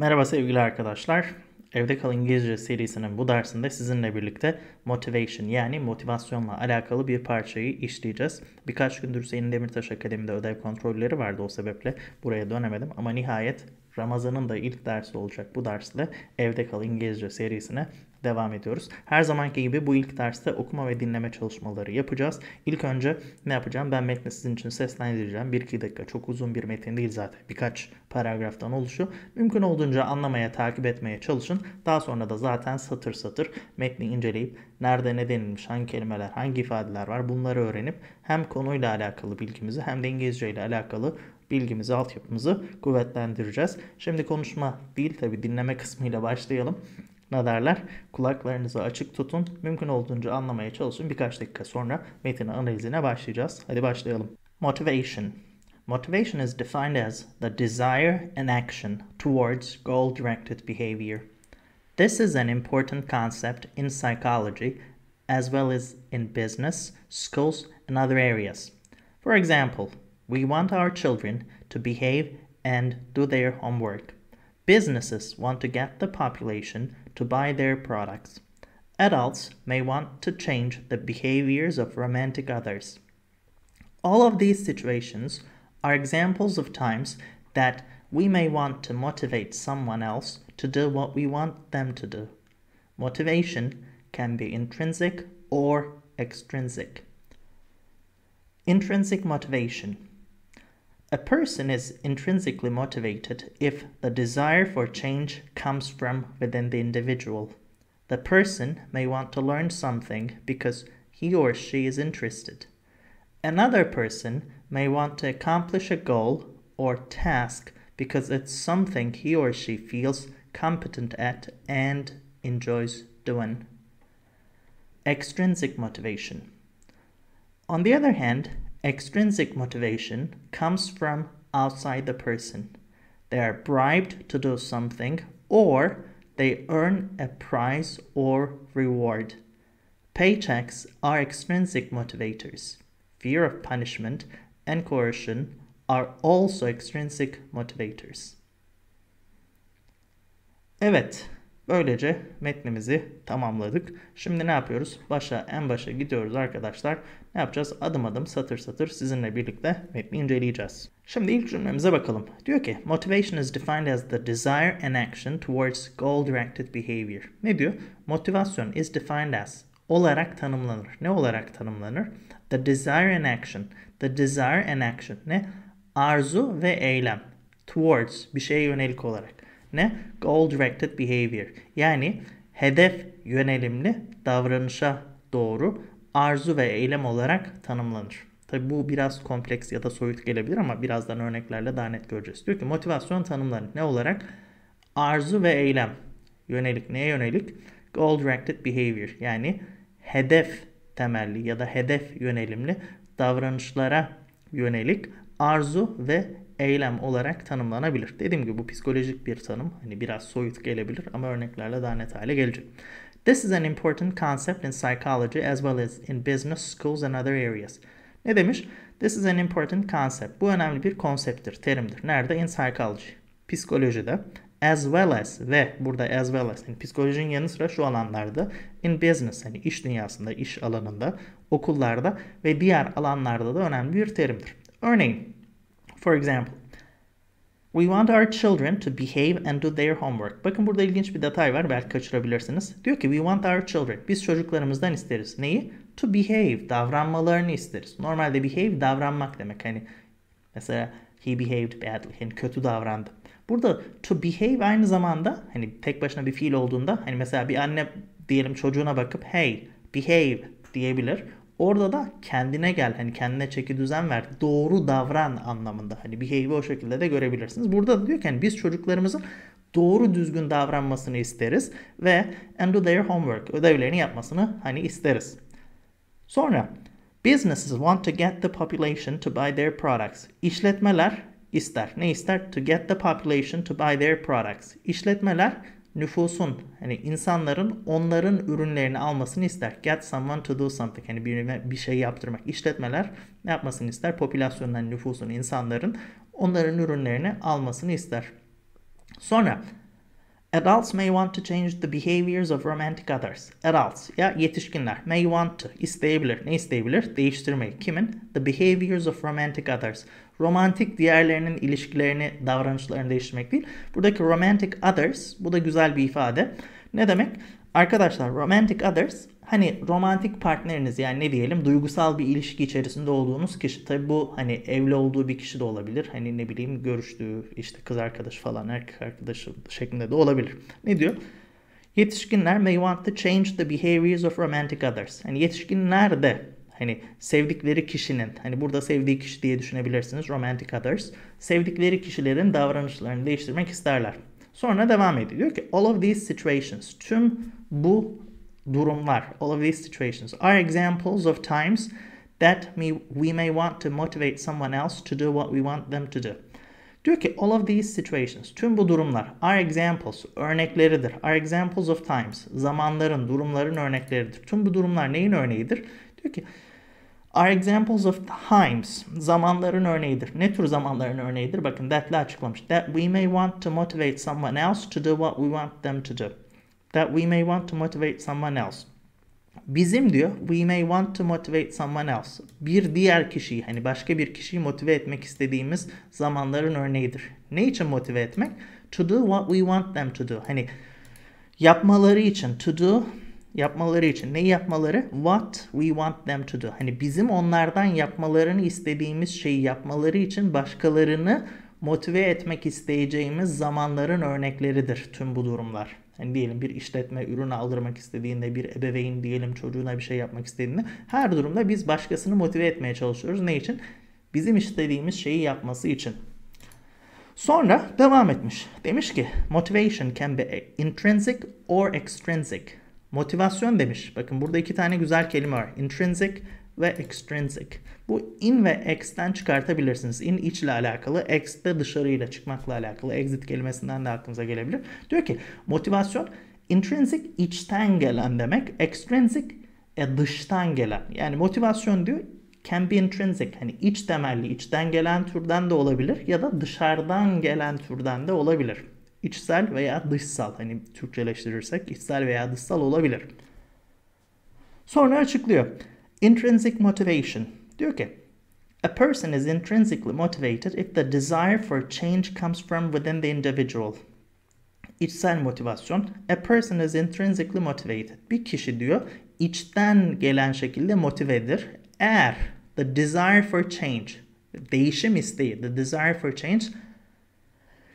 Merhaba sevgili arkadaşlar. Evde Kal İngilizce serisinin bu dersinde sizinle birlikte motivation yani motivasyonla alakalı bir parçayı işleyeceğiz. Birkaç gündür Hüseyin Demirtaş Akademi'de ödev kontrolleri vardı o sebeple buraya dönemedim ama nihayet Ramazan'ın da ilk dersi olacak bu dersle Evde Kal İngilizce serisine devam ediyoruz. Her zamanki gibi bu ilk derste okuma ve dinleme çalışmaları yapacağız. İlk önce ne yapacağım? Ben metni sizin için seslendireceğim. 1-2 dakika çok uzun bir metin değil zaten. Birkaç paragraftan oluşuyor. Mümkün olduğunca anlamaya, takip etmeye çalışın. Daha sonra da zaten satır satır metni inceleyip nerede ne denilmiş, hangi kelimeler, hangi ifadeler var bunları öğrenip hem konuyla alakalı bilgimizi hem de İngilizce ile alakalı bilgimizi, altyapımızı kuvvetlendireceğiz. Şimdi konuşma değil tabi dinleme kısmıyla başlayalım. ne derler? Kulaklarınızı açık tutun, mümkün olduğunca anlamaya çalışın. Birkaç dakika sonra metin analizine başlayacağız. Hadi başlayalım. Motivation. Motivation is defined as the desire and action towards goal-directed behavior. This is an important concept in psychology as well as in business, schools, and other areas. For example, we want our children to behave and do their homework. Businesses want to get the population to buy their products. Adults may want to change the behaviors of romantic others. All of these situations are examples of times that we may want to motivate someone else to do what we want them to do. Motivation can be intrinsic or extrinsic. Intrinsic motivation a person is intrinsically motivated if the desire for change comes from within the individual. The person may want to learn something because he or she is interested. Another person may want to accomplish a goal or task because it's something he or she feels competent at and enjoys doing. Extrinsic motivation. On the other hand, Extrinsic motivation comes from outside the person. They are bribed to do something or they earn a prize or reward. Paychecks are extrinsic motivators. Fear of punishment and coercion are also extrinsic motivators. Evet, Böylece metnimizi tamamladık. Şimdi ne yapıyoruz? Başa en başa gidiyoruz arkadaşlar. Ne yapacağız? Adım adım satır satır sizinle birlikte metni inceleyeceğiz. Şimdi ilk cümlemize bakalım. Diyor ki motivation is defined as the desire and action towards goal directed behavior. Ne diyor? Motivasyon is defined as olarak tanımlanır. Ne olarak tanımlanır? The desire and action. The desire and action ne? Arzu ve eylem. Towards bir şeye yönelik olarak ne? Goal directed behavior yani hedef yönelimli davranışa doğru arzu ve eylem olarak tanımlanır. Tabi bu biraz kompleks ya da soyut gelebilir ama birazdan örneklerle daha net göreceğiz. Diyor ki motivasyon tanımları ne olarak? Arzu ve eylem yönelik neye yönelik? Goal directed behavior yani hedef temelli ya da hedef yönelimli davranışlara yönelik arzu ve eylem olarak tanımlanabilir. Dediğim gibi bu psikolojik bir tanım. Hani biraz soyut gelebilir ama örneklerle daha net hale gelecek. This is an important concept in psychology as well as in business, schools and other areas. Ne demiş? This is an important concept. Bu önemli bir konsepttir, terimdir. Nerede? In psychology. Psikolojide. As well as ve burada as well as. Yani psikolojinin yanı sıra şu alanlarda in business yani iş dünyasında, iş alanında, okullarda ve diğer alanlarda da önemli bir terimdir. Örneğin For example, We want our children to behave and do their homework. Bakın burada ilginç bir detay var. Belki kaçırabilirsiniz. Diyor ki we want our children. Biz çocuklarımızdan isteriz. Neyi? To behave. Davranmalarını isteriz. Normalde behave davranmak demek. Hani mesela he behaved badly. Hani kötü davrandı. Burada to behave aynı zamanda hani tek başına bir fiil olduğunda hani mesela bir anne diyelim çocuğuna bakıp hey behave diyebilir. Orada da kendine gel hani kendine çeki düzen ver doğru davran anlamında hani bir heybe o şekilde de görebilirsiniz. Burada da diyor ki hani biz çocuklarımızın doğru düzgün davranmasını isteriz ve and do their homework ödevlerini yapmasını hani isteriz. Sonra businesses want to get the population to buy their products. İşletmeler ister. Ne ister? To get the population to buy their products. İşletmeler nüfusun hani insanların onların ürünlerini almasını ister. Get someone to do something. Hani bir bir şey yaptırmak. işletmeler ne yapmasını ister? Popülasyondan nüfusun insanların onların ürünlerini almasını ister. Sonra Adults may want to change the behaviors of romantic others. Adults ya yetişkinler may want to isteyebilir. Ne isteyebilir? Değiştirmeyi. Kimin? The behaviors of romantic others. Romantik diğerlerinin ilişkilerini, davranışlarını değiştirmek değil. Buradaki romantic others bu da güzel bir ifade. Ne demek? Arkadaşlar romantic others hani romantik partneriniz yani ne diyelim duygusal bir ilişki içerisinde olduğunuz kişi tabi bu hani evli olduğu bir kişi de olabilir. Hani ne bileyim görüştüğü işte kız arkadaş falan erkek arkadaşı şeklinde de olabilir. Ne diyor? Yetişkinler may want to change the behaviors of romantic others. Hani yetişkinler de hani sevdikleri kişinin hani burada sevdiği kişi diye düşünebilirsiniz romantic others. Sevdikleri kişilerin davranışlarını değiştirmek isterler. Sonra devam ediyor. Diyor ki all of these situations tüm bu durumlar all of these situations are examples of times that we we may want to motivate someone else to do what we want them to do. Diyor ki all of these situations, tüm bu durumlar are examples, örnekleridir. Are examples of times, zamanların, durumların örnekleridir. Tüm bu durumlar neyin örneğidir? Diyor ki are examples of times. Zamanların örneğidir. Ne tür zamanların örneğidir? Bakın that'le açıklamış. That we may want to motivate someone else to do what we want them to do. That we may want to motivate someone else. Bizim diyor we may want to motivate someone else. Bir diğer kişiyi hani başka bir kişiyi motive etmek istediğimiz zamanların örneğidir. Ne için motive etmek? To do what we want them to do. Hani yapmaları için to do yapmaları için neyi yapmaları? What we want them to do. Hani bizim onlardan yapmalarını istediğimiz şeyi yapmaları için başkalarını motive etmek isteyeceğimiz zamanların örnekleridir tüm bu durumlar. Hani diyelim bir işletme ürünü aldırmak istediğinde bir ebeveyn diyelim çocuğuna bir şey yapmak istediğinde her durumda biz başkasını motive etmeye çalışıyoruz. Ne için? Bizim istediğimiz şeyi yapması için. Sonra devam etmiş. Demiş ki motivation can be intrinsic or extrinsic. Motivasyon demiş. Bakın burada iki tane güzel kelime var. Intrinsic ve extrinsic. Bu in ve ex'ten çıkartabilirsiniz. In içle alakalı, ex de dışarıyla çıkmakla alakalı. Exit kelimesinden de aklınıza gelebilir. Diyor ki motivasyon intrinsic içten gelen demek. Extrinsic e, dıştan gelen. Yani motivasyon diyor can be intrinsic. Hani iç temelli, içten gelen türden de olabilir ya da dışarıdan gelen türden de olabilir içsel veya dışsal hani Türkçeleştirirsek içsel veya dışsal olabilir. Sonra açıklıyor. Intrinsic motivation. Diyor ki A person is intrinsically motivated if the desire for change comes from within the individual. İçsel motivasyon. A person is intrinsically motivated. Bir kişi diyor içten gelen şekilde motivedir. Eğer the desire for change, değişim isteği, the desire for change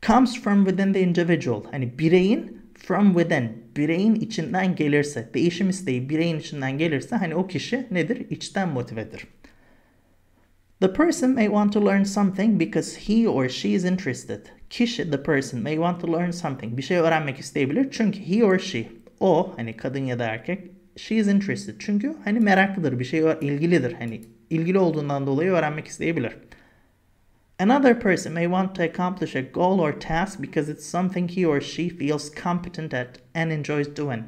comes from within the individual. Hani bireyin from within, bireyin içinden gelirse, değişim isteği bireyin içinden gelirse hani o kişi nedir? İçten motivedir. The person may want to learn something because he or she is interested. Kişi, the person may want to learn something. Bir şey öğrenmek isteyebilir çünkü he or she, o hani kadın ya da erkek, she is interested. Çünkü hani meraklıdır, bir şey ilgilidir. Hani ilgili olduğundan dolayı öğrenmek isteyebilir. Another person may want to accomplish a goal or task because it's something he or she feels competent at and enjoys doing.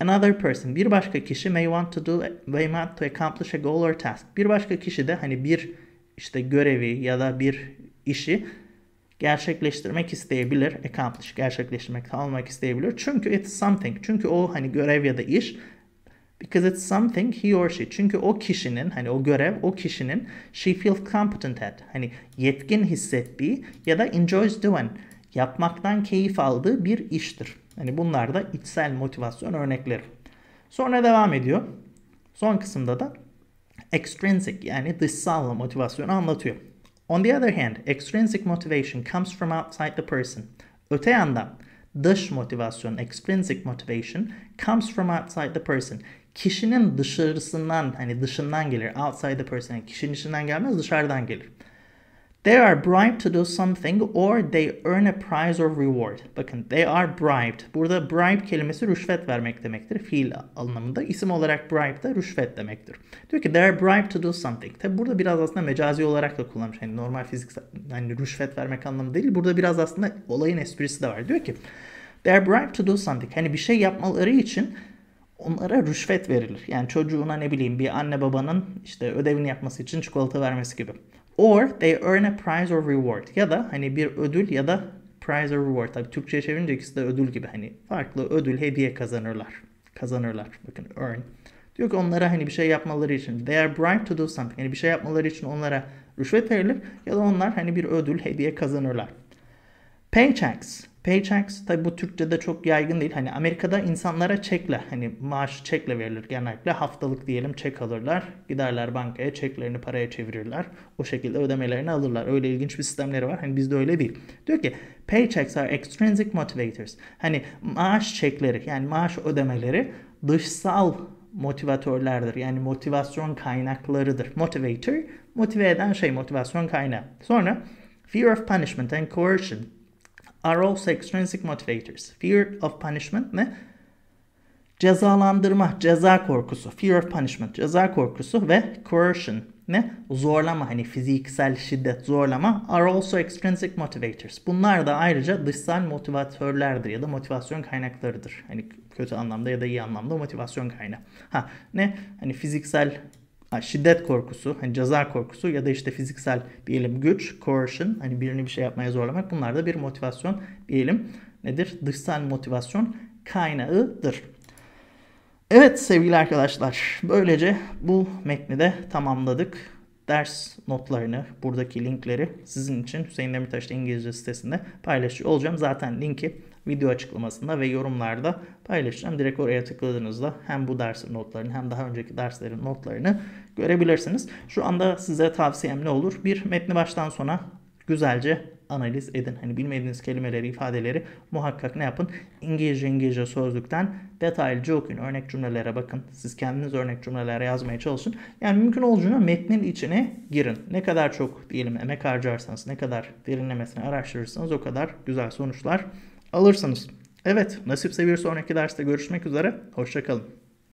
Another person, bir başka kişi may want to do, may want to accomplish a goal or task. Bir başka kişi de hani bir işte görevi ya da bir işi gerçekleştirmek isteyebilir. Accomplish, gerçekleştirmek, almak isteyebilir. Çünkü it's something. Çünkü o hani görev ya da iş Because it's something he or she. Çünkü o kişinin hani o görev o kişinin she feels competent at. Hani yetkin hissettiği ya da enjoys doing. Yapmaktan keyif aldığı bir iştir. Hani bunlar da içsel motivasyon örnekleri. Sonra devam ediyor. Son kısımda da extrinsic yani dışsal motivasyonu anlatıyor. On the other hand, extrinsic motivation comes from outside the person. Öte yandan dış motivasyon, extrinsic motivation comes from outside the person kişinin dışarısından hani dışından gelir. Outside the person. Yani kişinin içinden gelmez dışarıdan gelir. They are bribed to do something or they earn a prize or reward. Bakın they are bribed. Burada bribe kelimesi rüşvet vermek demektir. Fiil anlamında. isim olarak bribe de rüşvet demektir. Diyor ki they are bribed to do something. Tabi burada biraz aslında mecazi olarak da kullanmış. Yani normal fiziksel yani rüşvet vermek anlamı değil. Burada biraz aslında olayın esprisi de var. Diyor ki they are bribed to do something. Hani bir şey yapmaları için onlara rüşvet verilir. Yani çocuğuna ne bileyim bir anne babanın işte ödevini yapması için çikolata vermesi gibi. Or they earn a prize or reward. Ya da hani bir ödül ya da prize or reward. Tabii Türkçe'ye çevirince ikisi de ödül gibi hani farklı ödül, hediye kazanırlar. Kazanırlar. Bakın earn. Diyor ki onlara hani bir şey yapmaları için. They are bribed to do something. Yani bir şey yapmaları için onlara rüşvet verilir. Ya da onlar hani bir ödül, hediye kazanırlar. Paychecks. Paychecks tabi bu Türkçe'de çok yaygın değil. Hani Amerika'da insanlara çekle hani maaş çekle verilir genellikle haftalık diyelim çek alırlar. Giderler bankaya çeklerini paraya çevirirler. O şekilde ödemelerini alırlar. Öyle ilginç bir sistemleri var. Hani bizde öyle değil. Diyor ki paychecks are extrinsic motivators. Hani maaş çekleri yani maaş ödemeleri dışsal motivatörlerdir. Yani motivasyon kaynaklarıdır. Motivator motive eden şey motivasyon kaynağı. Sonra fear of punishment and coercion are also extrinsic motivators. Fear of punishment ne? Cezalandırma, ceza korkusu. Fear of punishment, ceza korkusu ve coercion ne? Zorlama hani fiziksel şiddet, zorlama are also extrinsic motivators. Bunlar da ayrıca dışsal motivatörlerdir ya da motivasyon kaynaklarıdır. Hani kötü anlamda ya da iyi anlamda motivasyon kaynağı. Ha ne? Hani fiziksel Ha, şiddet korkusu, hani ceza korkusu ya da işte fiziksel diyelim güç, coercion, hani birini bir şey yapmaya zorlamak bunlar da bir motivasyon diyelim. Nedir? Dışsal motivasyon kaynağıdır. Evet sevgili arkadaşlar, böylece bu metni de tamamladık. Ders notlarını, buradaki linkleri sizin için Hüseyin Demirtaş'ın İngilizce sitesinde paylaşıyor olacağım. Zaten linki video açıklamasında ve yorumlarda paylaşacağım. Direkt oraya tıkladığınızda hem bu dersin notlarını hem daha önceki derslerin notlarını görebilirsiniz. Şu anda size tavsiyem ne olur? Bir metni baştan sona güzelce analiz edin. Hani bilmediğiniz kelimeleri, ifadeleri muhakkak ne yapın? İngilizce İngilizce sözlükten detaylıca okuyun. Örnek cümlelere bakın. Siz kendiniz örnek cümlelere yazmaya çalışın. Yani mümkün olduğunca metnin içine girin. Ne kadar çok diyelim emek harcarsanız, ne kadar derinlemesine araştırırsanız o kadar güzel sonuçlar alırsınız. Evet nasipse bir sonraki derste görüşmek üzere. Hoşçakalın.